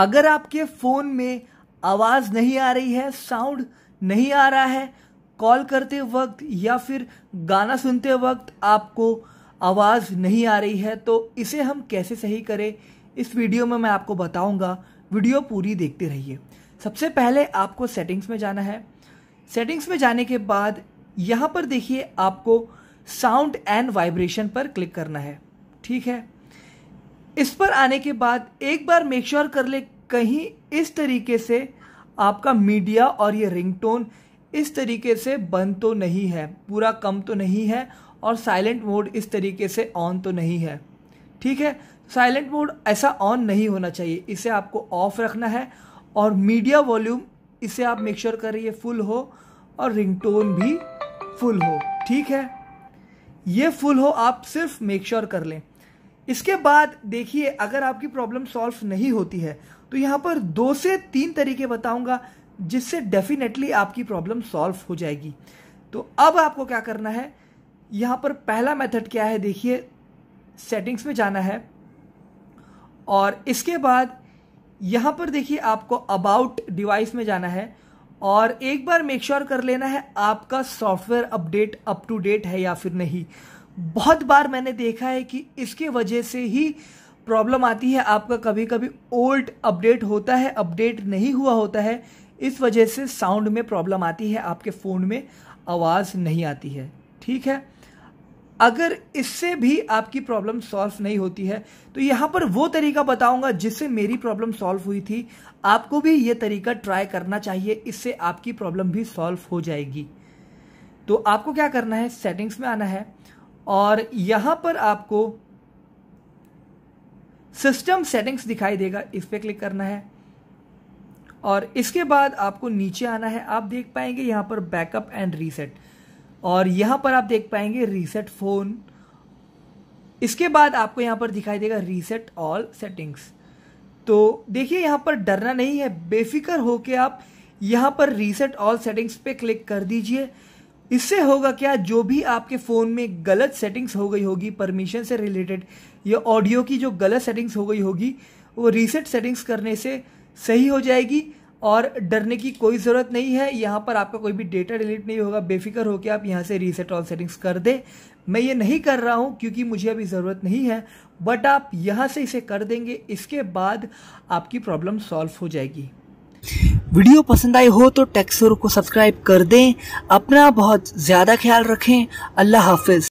अगर आपके फ़ोन में आवाज़ नहीं आ रही है साउंड नहीं आ रहा है कॉल करते वक्त या फिर गाना सुनते वक्त आपको आवाज़ नहीं आ रही है तो इसे हम कैसे सही करें इस वीडियो में मैं आपको बताऊंगा वीडियो पूरी देखते रहिए सबसे पहले आपको सेटिंग्स में जाना है सेटिंग्स में जाने के बाद यहाँ पर देखिए आपको साउंड एंड वाइब्रेशन पर क्लिक करना है ठीक है इस पर आने के बाद एक बार मेक श्योर कर ले कहीं इस तरीके से आपका मीडिया और ये रिंगटोन इस तरीके से बंद तो नहीं है पूरा कम तो नहीं है और साइलेंट मोड इस तरीके से ऑन तो नहीं है ठीक है साइलेंट मोड ऐसा ऑन नहीं होना चाहिए इसे आपको ऑफ रखना है और मीडिया वॉल्यूम इसे आप मेक श्योर करिए फुल हो और रिंगटोन भी फुल हो ठीक है ये फुल हो आप सिर्फ मेक श्योर कर लें इसके बाद देखिए अगर आपकी प्रॉब्लम सॉल्व नहीं होती है तो यहां पर दो से तीन तरीके बताऊंगा जिससे डेफिनेटली आपकी प्रॉब्लम सॉल्व हो जाएगी तो अब आपको क्या करना है यहां पर पहला मेथड क्या है देखिए सेटिंग्स में जाना है और इसके बाद यहां पर देखिए आपको अबाउट डिवाइस में जाना है और एक बार मेक श्योर sure कर लेना है आपका software update up to date है या फिर नहीं बहुत बार मैंने देखा है कि इसके वजह से ही प्रॉब्लम आती है आपका कभी कभी ओल्ड अपडेट होता है अपडेट नहीं हुआ होता है इस वजह से साउंड में प्रॉब्लम आती है आपके फ़ोन में आवाज़ नहीं आती है ठीक है अगर इससे भी आपकी प्रॉब्लम सॉल्व नहीं होती है तो यहाँ पर वो तरीका बताऊंगा जिससे मेरी प्रॉब्लम सॉल्व हुई थी आपको भी ये तरीका ट्राई करना चाहिए इससे आपकी प्रॉब्लम भी सॉल्व हो जाएगी तो आपको क्या करना है सेटिंग्स में आना है और यहां पर आपको सिस्टम सेटिंग्स दिखाई देगा इस पर क्लिक करना है और इसके बाद आपको नीचे आना है आप देख पाएंगे यहां पर बैकअप एंड रीसेट और यहां पर आप देख पाएंगे रीसेट फ़ोन इसके बाद आपको यहां पर दिखाई देगा रीसेट ऑल सेटिंग्स तो देखिए यहां पर डरना नहीं है बेफिक्र होके आप यहां पर रीसेट ऑल सेटिंग्स पे क्लिक कर दीजिए इससे होगा क्या जो भी आपके फ़ोन में गलत सेटिंग्स हो गई होगी परमिशन से रिलेटेड या ऑडियो की जो गलत सेटिंग्स हो गई होगी वो रीसेट सेटिंग्स करने से सही हो जाएगी और डरने की कोई ज़रूरत नहीं है यहाँ पर आपका कोई भी डेटा डिलीट नहीं होगा बेफिक्र होकर आप यहाँ से रीसेट ऑल सेटिंग्स कर दें मैं ये नहीं कर रहा हूँ क्योंकि मुझे अभी ज़रूरत नहीं है बट आप यहाँ से इसे कर देंगे इसके बाद आपकी प्रॉब्लम सॉल्व हो जाएगी वीडियो पसंद आई हो तो टेक्सोर को सब्सक्राइब कर दें अपना बहुत ज़्यादा ख्याल रखें अल्लाह हाफिज़